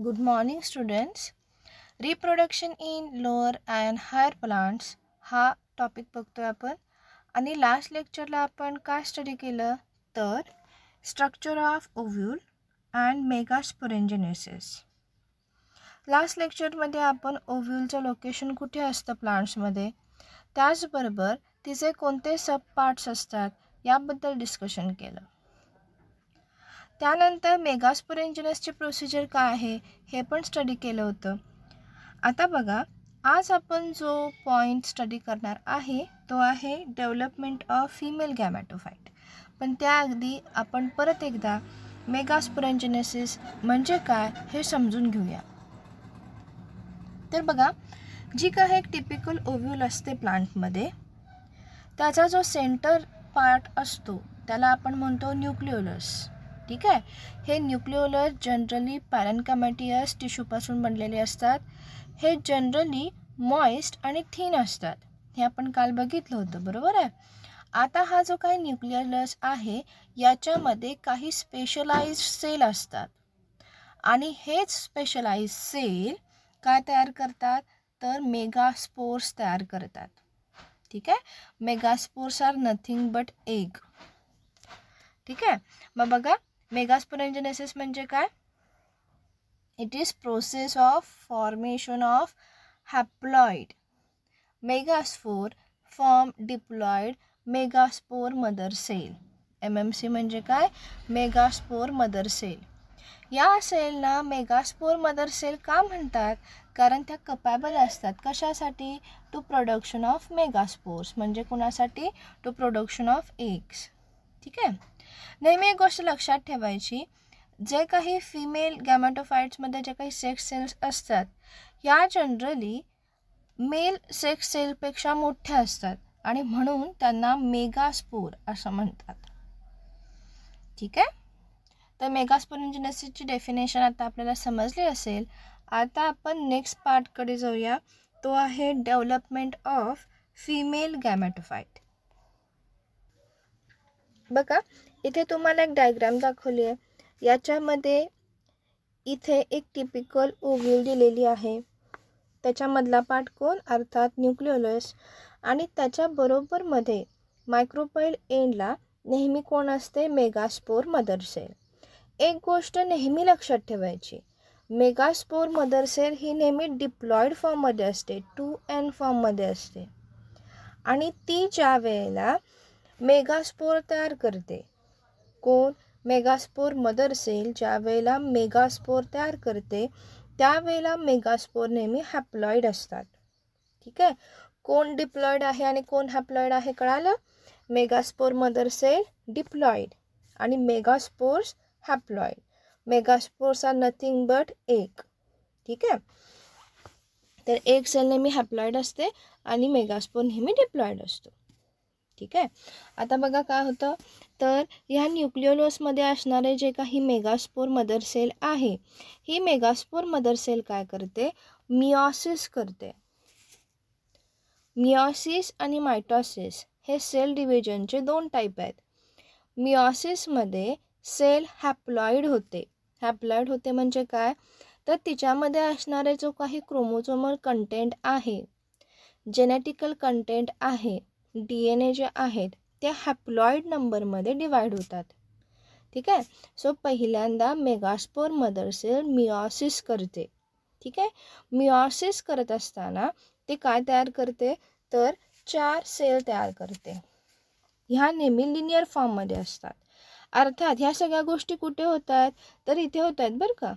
Good morning students reproduction in lower and higher plants हा topic बघतोय आपण आणि लास्ट लेक्चरला आपण काय स्टडी केलं तर structure of ovule and megasporogenesis last लेक्चरमध्ये आपण ओव्ह्यूलचं लोकेशन कुठे असतं प्लांट्समध्ये त्याचबरोबर तिचे कोणते सब पार्ट्स असतात याबद्दल डिस्कशन केलं त्यानंतर मेगास्पोरेंजिनसची प्रोसिजर काय आहे हे पण स्टडी केलं होतं आता बघा आज आपण जो पॉईंट स्टडी करणार आहे तो आहे डेव्हलपमेंट ऑफ फिमेल गॅमॅटोफाईट पण त्या अगदी आपण परत एकदा मेगास्पोरेंजिनेसिस म्हणजे काय हे समजून घेऊया तर बघा जी काय एक टिपिकल ओव्ह्यूल असते प्लांटमध्ये त्याचा जो सेंटर पार्ट असतो त्याला आपण म्हणतो न्यूक्लिओलस ठीक आहे हे न्यूक्लिओलर जनरली पॅरनकामॅटियस टिश्यूपासून बनलेले असतात हे जनरली मॉइस्ट आणि थीन असतात हे आपण काल बघितलं होतं बरोबर आहे आता हा जो काही न्यूक्लिअलस आहे याच्यामध्ये काही स्पेशलाइज सेल असतात आणि हेच स्पेशलाइज सेल काय तयार करतात तर मेगास्पोर्स तयार करतात ठीक आहे megaspores are nothing but egg ठीक आहे मग बघा मेगास्पोरेंजेनेसिस म्हणजे काय it is process of formation of haploid megaspore form diploid megaspore mother cell M M C म्हणजे काय मेगास्पोर मदर सेल या सेलना मेगास्पोर मदर सेल का म्हणतात कारण त्या कपॅबल असतात कशासाठी टू प्रोडक्शन ऑफ मेगास्पोर्स म्हणजे कुणासाठी टू प्रोडक्शन ऑफ एग्स ठीक आहे नेहमी एक गोष्ट लक्षात ठेवायची जे काही फिमेल गॅमॅटोफाईट्समध्ये जे काही सेक्स सेल्स असतात या जनरली मेल सेक्स सेलपेक्षा मोठ्या असतात आणि म्हणून त्यांना मेगास्पोर असं म्हणतात ठीक आहे तर मेगास्पोर इंजिनसीची डेफिनेशन आता आपल्याला समजली असेल आता आपण नेक्स्ट पार्टकडे जाऊया तो आहे डेव्हलपमेंट ऑफ फिमेल गॅमॅटोफाईट बघा इथे तुम्हाला एक डायग्राम दाखवली आहे याच्यामध्ये इथे एक टिपिकल ओव्ह्यूल दिलेली आहे त्याच्यामधला कोण अर्थात न्यूक्लिओलस आणि त्याच्याबरोबरमध्ये मायक्रोपाईल एंडला नेहमी कोण असते मेगास्पोर मदर सेल एक गोष्ट नेहमी लक्षात ठेवायची मेगास्पोर मदर सेल ही नेहमी डिप्लॉईड फॉर्ममध्ये असते टू एन फॉर्ममध्ये असते आणि ती ज्या वेळेला मेगास्पोर तयार करते कोण मेगास्पोर मदर सेल ज्यावेळेला मेगास्पोर तयार करते त्यावेळेला मेगास्पोर नेहमी हॅप्लॉईड असतात ठीक आहे कोण डिप्लॉईड आहे आणि कोण हॅप्लॉईड आहे कळालं मेगास्पोर मदर सेल डिप्लॉईड आणि megaspores haploid megaspores are nothing but एक ठीक आहे तर एक सेल नेहमी हॅप्लॉईड असते आणि मेगास्पोर नेहमी डिप्लॉईड असतो ठीक आहे आता बघा काय होतं तर ह्या न्यूक्लिओलोसमध्ये असणारे जे काही मेगास्पोर मदर सेल आहे ही मेगास्पोर मदर सेल काय करते मिओसिस करते मिओसिस आणि मायटॉसिस हे सेल डिव्हिजनचे दोन टाईप आहेत मिओसिसमध्ये सेल हॅप्लॉईड होते हॅप्लॉईड होते म्हणजे काय तर तिच्यामध्ये असणारे जो काही क्रोमोसोमल कंटेंट आहे जेनेटिकल कंटेंट आहे डी एन ए जे आहेत ते हॅप्लॉईड नंबरमध्ये डिवाईड होतात ठीक आहे सो पहिल्यांदा मेगास्पोर मदर सेल मिऑसिस करते ठीक आहे मिऑसिस करत असताना ते काय तयार करते तर चार सेल तयार करते ह्या नेहमी लिनियर फॉर्ममध्ये असतात अर्थात ह्या सगळ्या गोष्टी कुठे होतात तर इथे होत आहेत बरं का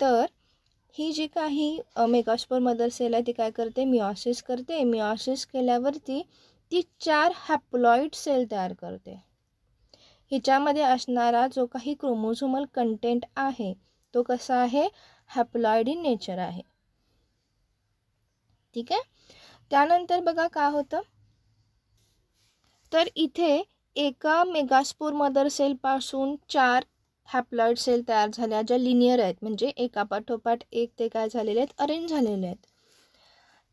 तर ही जी काही मेगास्पोर मदर सेल आहे ती काय करते मिऑसिस करते मिओसिस केल्यावरती ती चार हॅप्लॉईड सेल तयार करते हिच्यामध्ये असणारा जो काही क्रोमोझोमल कंटेंट आहे तो कसा आहे हॅप्लॉईड इन नेचर आहे ठीक आहे त्यानंतर बघा काय होतं तर इथे एका मेगास्पोर मदर सेलपासून चार हॅप्लॉइड सेल तयार झाल्या ज्या लिनियर आहेत म्हणजे एकापाठोपाठ एक ते काय झालेले आहेत अरेंज झालेले आहेत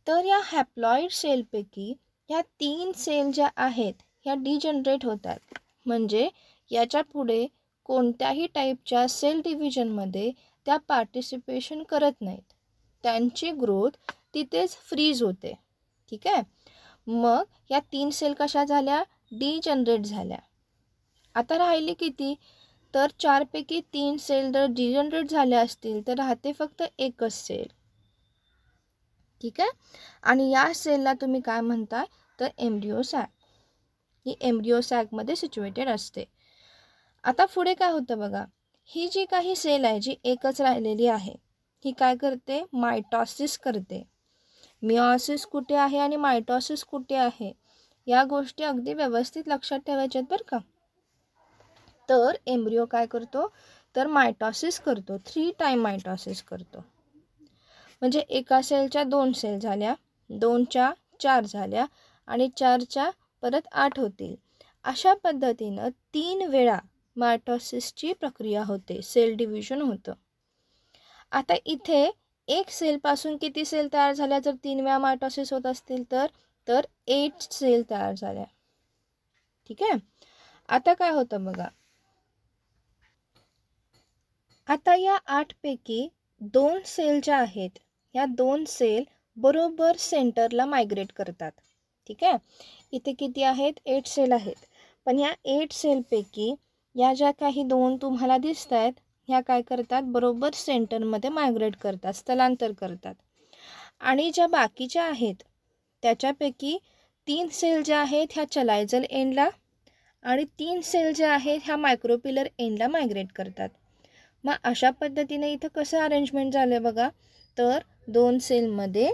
तर या हॅप्लॉइड सेलपैकी ह्या तीन सेल ज्या आहेत ह्या डिजनरेट होतात म्हणजे याच्या पुढे कोणत्याही टाईपच्या सेल डिव्हिजनमध्ये त्या पार्टिसिपेशन करत नाहीत त्यांची ग्रोथ तिथेच फ्रीज होते ठीक आहे मग या तीन सेल कशा झाल्या डिजनरेट झाल्या आता राहिली किती तर चारपैकी तीन सेल जर डिजनरेट झाले असतील तर राहते फक्त एकच सेल ठीक आहे आणि या सेलला तुम्ही काय म्हणताय तर एम्ब्रिओ सॅक ही एम्ब्रिओ सॅकमध्ये सिच्युएटेड असते आता पुढे काय होतं बघा ही जी काही सेल आहे जी एकच राहिलेली आहे ही काय करते मायटॉसिस करते मिऑसिस कुठे आहे आणि मायटॉसिस कुठे आहे या गोष्टी अगदी व्यवस्थित लक्षात ठेवायच्या आहेत बरं का तर एम्ब्रिओ काय करतो तर मायटॉसिस करतो थ्री टाईम मायटॉसिस करतो म्हणजे एका सेलच्या दोन सेल झाल्या दोनच्या चार झाल्या आणि चारच्या परत आठ होतील अशा पद्धतीनं तीन वेळा मायटॉसिसची प्रक्रिया होते सेल डिव्हिजन होतं आता इथे एक सेलपासून किती सेल तयार झाल्या जर तीन वेळा मायटॉसिस होत असतील तर तर एट सेल तयार झाल्या ठीक आहे आता काय होतं बघा आता या आठपैकी दोन सेल ज्या आहेत या दोन सेल बरोबर सेंटरला मायग्रेट करतात ठीक आहे इथे किती आहेत एट सेल आहेत पण या एट सेलपैकी या ज्या काही दोन तुम्हाला दिसत आहेत ह्या काय करतात बरोबर सेंटरमध्ये मायग्रेट करतात स्थलांतर करतात आणि ज्या बाकीच्या आहेत त्याच्यापैकी तीन सेल ज्या आहेत ह्या चलायजल एंडला आणि तीन सेल ज्या आहेत ह्या मायक्रोपिलर एंडला मायग्रेट करतात मग अशा पद्धतीने इथं कसं अरेंजमेंट झालं बघा तर दोन सेलमध्ये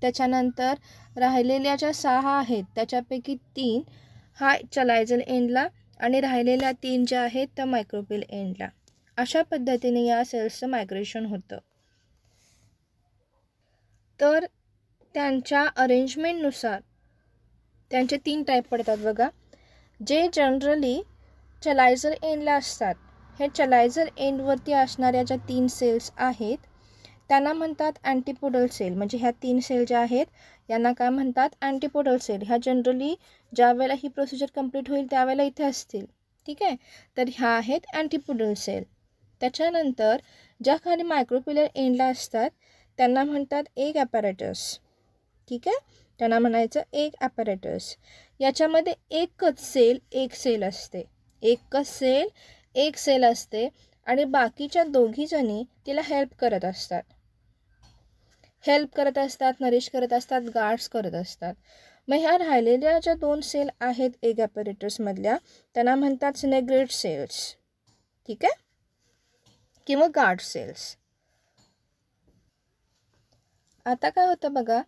त्याच्यानंतर राहिलेल्या ज्या सहा आहेत त्याच्यापैकी तीन हा चलायझल एंडला आणि राहिलेल्या तीन ज्या आहेत त्या मायक्रोपिल एंडला अशा पद्धतीने या सेल्सचं मायग्रेशन होतं तर त्यांच्या अरेंजमेंटनुसार त्यांचे तीन टाईप पडतात बघा जे जनरली चलायझल एंडला असतात हे चलायझर एंडवरती असणाऱ्या ज्या तीन सेल्स आहेत त्यांना म्हणतात अँटीपोडल सेल म्हणजे ह्या तीन सेल ज्या आहेत यांना काय म्हणतात अँटीपोडल सेल ह्या जनरली ज्यावेळेला ही प्रोसिजर कंप्लीट होईल त्यावेळेला इथे असतील ठीक आहे तर ह्या आहेत अँटीपोडल सेल त्याच्यानंतर ज्या खाली मायक्रोपिलर एंडला असतात त्यांना म्हणतात एक ॲपॅरेटस ठीक आहे त्यांना म्हणायचं एक ॲपॅरेटस याच्यामध्ये एकच सेल एक सेल असते एकच सेल एक सेल असते आणि बाकीच्या दोघीजणी तिला हेल्प करत असतात हेल्प करत असतात नरिश करत असतात गार्ड्स करत असतात मग ह्या राहिलेल्या ज्या दोन सेल आहेत एग ॲपरेटर्समधल्या त्यांना म्हणतात नेग्रेड सेल्स ठीक आहे किंवा गार्ड सेल्स आता काय होतं बघा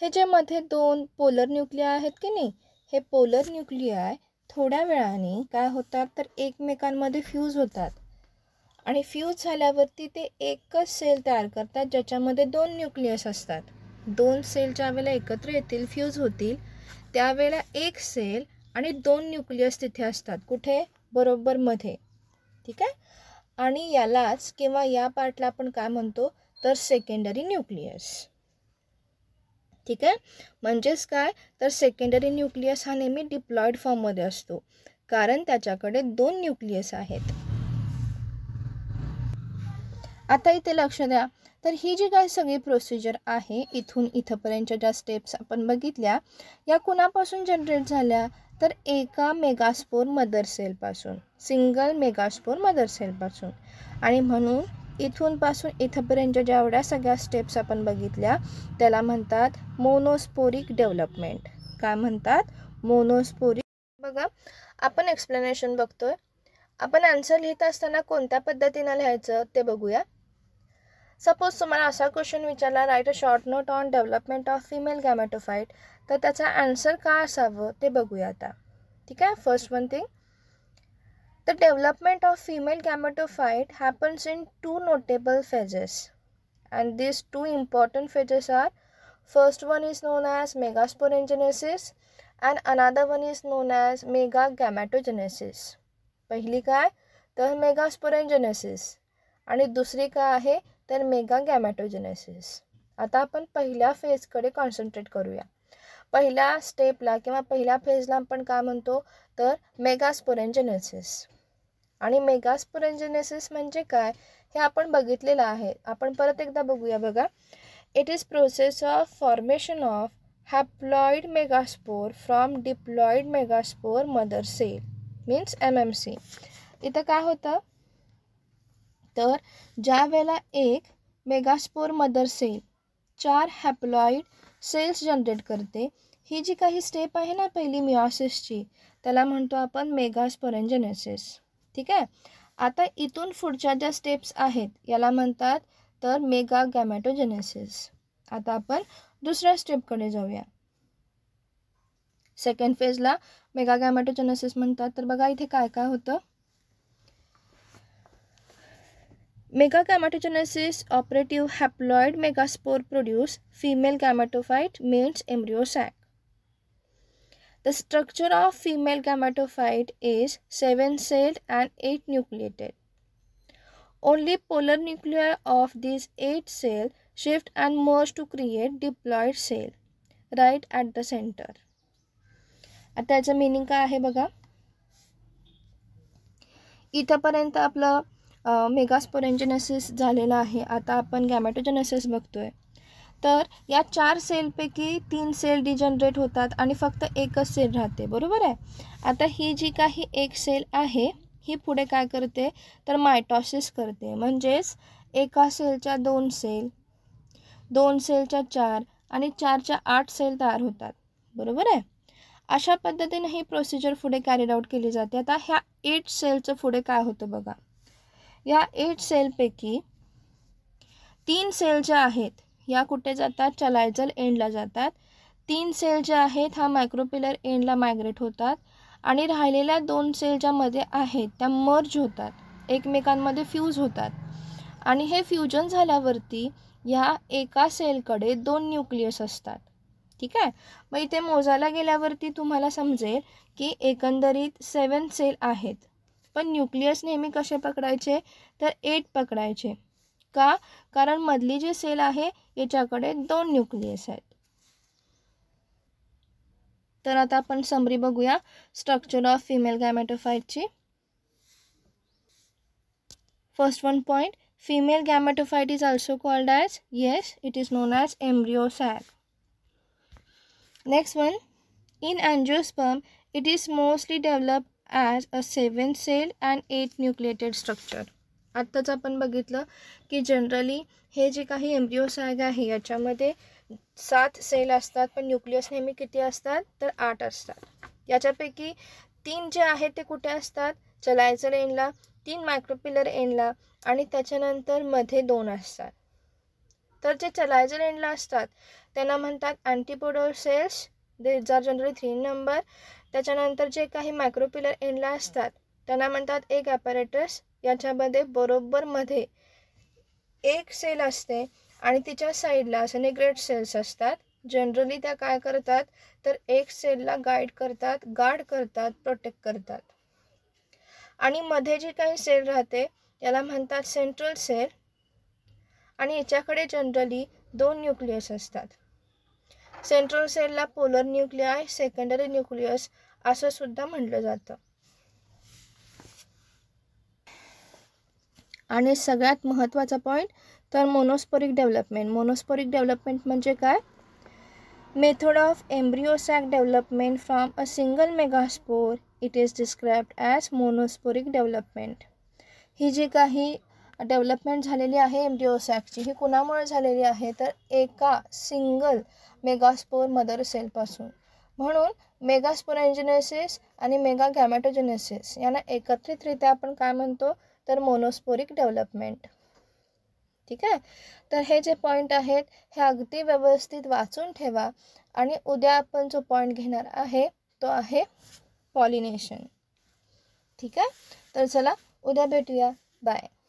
हे जे मध्ये दोन पोलर न्यूक्लिया आहेत की नाही हे पोलर आहे थोड्या वेळाने काय होतात तर एकमेकांमध्ये फ्यूज होतात आणि फ्यूज झाल्यावरती ते एकच सेल तयार करतात ज्याच्यामध्ये दोन न्यूक्लियस असतात दोन सेल ज्या वेळेला एकत्र येतील फ्यूज होतील त्यावेळेला एक सेल आणि दोन न्यूक्लियस तिथे असतात कुठे बरोबर मध्ये ठीक आहे आणि यालाच किंवा या पार्टला आपण काय म्हणतो तर सेकेंडरी न्यूक्लियस ठीक आहे म्हणजेच काय तर सेकंडरी न्यूक्लियस हा नेहमी डिप्लॉईड फॉर्ममध्ये असतो कारण त्याच्याकडे दोन न्यूक्लियस आहेत आता इथे लक्ष द्या तर ही जी काय सगळी प्रोसिजर आहे इथून इथंपर्यंतच्या ज्या स्टेप्स आपण बघितल्या या कुणापासून जनरेट झाल्या तर एका मेगास्पोर मदर सेलपासून सिंगल मेगास्पोर मदर सेलपासून आणि म्हणून इथूनपासून इथपर्यंत जेवढ्या सगळ्या स्टेप्स आपण बघितल्या त्याला म्हणतात मोनोस्पोरिक डेव्हलपमेंट काय म्हणतात मोनोस्पोरिक बघा आपण एक्सप्लेनेशन बघतोय आपण आन्सर लिहित असताना कोणत्या पद्धतीनं लिहायचं ते बघूया सपोज तुम्हाला असा क्वेश्चन विचारला write a short note on development of female gametophyte तर त्याचा आन्सर का असावं ते बघूया आता ठीक आहे first one thing the development of female gametophyte happens in two notable phases and these two important phases are first one is known as megasporogenesis and another one is known as megagametogenesis पहिली काय तर मेगास्पोरेंजेनेसिस आणि दुसरी काय आहे तर mega गॅमॅटोजेनेसिस आता आपण पहिल्या फेजकडे कॉन्सन्ट्रेट करूया पहिल्या स्टेपला किंवा पहिल्या फेजला आपण काय म्हणतो तर मेगास्पोरेंजेनेसिस आणि मेगास्पोरेंजेनेसिस म्हणजे काय हे आपण बघितलेलं आहे आपण परत एकदा बघूया बघा it is process of formation of haploid megaspore from diploid megaspore mother cell means M M C इथं काय होतं तर ज्या वेळेला एक मेगास्पोर मदर सेल चार हॅप्लॉईड सेल्स जनरेट करते ही जी काही स्टेप आहे ना पहिली मिऑसेसची त्याला म्हणतो आपण मेगास्पोरेंजनेसिस ठीक आहे आता इथून पुढच्या ज्या स्टेप्स आहेत याला म्हणतात तर मेगा गॅमॅटोजेनेसिस आता आपण दुसऱ्या स्टेपकडे जाऊया सेकंड फेजला मेगा गॅमॅटोजेनेसिस म्हणतात तर बघा इथे काय काय होतं Megagamatogenesis operative haploid megaspore produce female gametophyte means embryo sac. The structure of female gametophyte is 7-celled and 8-nucleated. Only polar nuclei of these 8 cells shift and merge to create diploid cell right at the center. आता याचं meaning काय आहे बघा इथंपर्यंत आपलं मेगास्पोरेंजेनेसिस झालेला आहे आता आपण गॅमॅटोजेनेसिस बघतो आहे तर या चार सेलपैकी तीन सेल डिजनरेट होतात आणि फक्त एकच सेल राहते बरोबर आहे आता ही जी काही एक सेल आहे ही पुढे काय करते तर मायटॉसिस करते म्हणजेच एका सेलच्या दोन सेल दोन सेलच्या चार आणि चारच्या आठ सेल तयार होतात बरोबर आहे अशा पद्धतीने ही प्रोसिजर पुढे कॅरीड आउट केली जाते आता ह्या एट सेलचं पुढे काय होतं बघा या एट सेलपैकी तीन सेल ज्या आहेत या कुठे जातात चलायजल एंडला जातात तीन सेल ज्या आहेत हा मायक्रोपिलर एंडला मायग्रेट होतात आणि राहिलेल्या दोन सेल ज्यामध्ये आहेत त्या मर्ज होतात एकमेकांमध्ये फ्यूज होतात आणि हे फ्युजन झाल्यावरती ह्या एका सेलकडे दोन न्यूक्लियस असतात ठीक आहे मग इथे मोजायला गेल्यावरती तुम्हाला समजेल की एकंदरीत सेवन सेल आहेत पण न्यूक्लियस नेहमी कसे पकडायचे तर एट पकडायचे का कारण मधली जी सेल आहे याच्याकडे दोन न्यूक्लियस आहेत तर आता आपण समरी बघूया स्ट्रक्चर ऑफ फिमेल गॅमॅटोफाईटची first one point female gametophyte is also called as yes it is known as embryo next next one in angiosperm it is mostly develop as a seven cell and eight nucleated structure आत्ताच आपण बघितलं की generally हे जे काही embryo sag आहे याच्यामध्ये सात सेल असतात पण न्यूक्लियस नेहमी किती असतात तर आठ असतात याच्यापैकी तीन जे आहेत ते कुठे असतात चलायचं एनला तीन मायक्रोपिलर एनला आणि त्याच्यानंतर मध्ये दोन असतात तर जे चलायचं एंडला असतात त्यांना म्हणतात antipodal cells they are generally three number त्याच्यानंतर जे काही मायक्रोपिलर एंडला असतात त्यांना म्हणतात एक ॲपरेटस याच्यामध्ये बरोबरमध्ये एक सेल असते आणि तिच्या साईडला नेग्रेट सेल्स असतात जनरली त्या काय करतात तर एक सेलला गाईड करतात गार्ड करतात प्रोटेक्ट करतात आणि मध्ये जी काही सेल राहते याला म्हणतात सेंट्रल सेल आणि याच्याकडे जनरली दोन न्यूक्लियस असतात सेंट्रल सेलला पोलर न्यूक्लिआय सेकंडरी न्यूक्लियस असं सुद्धा म्हटलं जातं आणि सगळ्यात महत्त्वाचा पॉईंट तर मोनोस्पोरिक डेव्हलपमेंट मोनोस्पोरिक डेव्हलपमेंट म्हणजे काय method of embryo sac development from a single megaspore it is described as monosporic development ही जी काही डेव्हलपमेंट झालेली आहे ओ सॅकची ही कुणामुळे झालेली आहे तर एका सिंगल मेगास्पोर मदर सेलपासून म्हणून मेगास्पोर एंजिनेसिस आणि मेगा गॅमॅटोजेनेसिस यांना एकत्रितरित्या आपण काय म्हणतो तर मोनोस्पोरिक डेव्हलपमेंट ठीक आहे तर हे जे पॉईंट आहेत हे अगदी व्यवस्थित वाचून ठेवा आणि उद्या आपण जो पॉईंट घेणार आहे तो आहे पॉलिनेशन ठीक आहे तर चला उद्या भेटूया बाय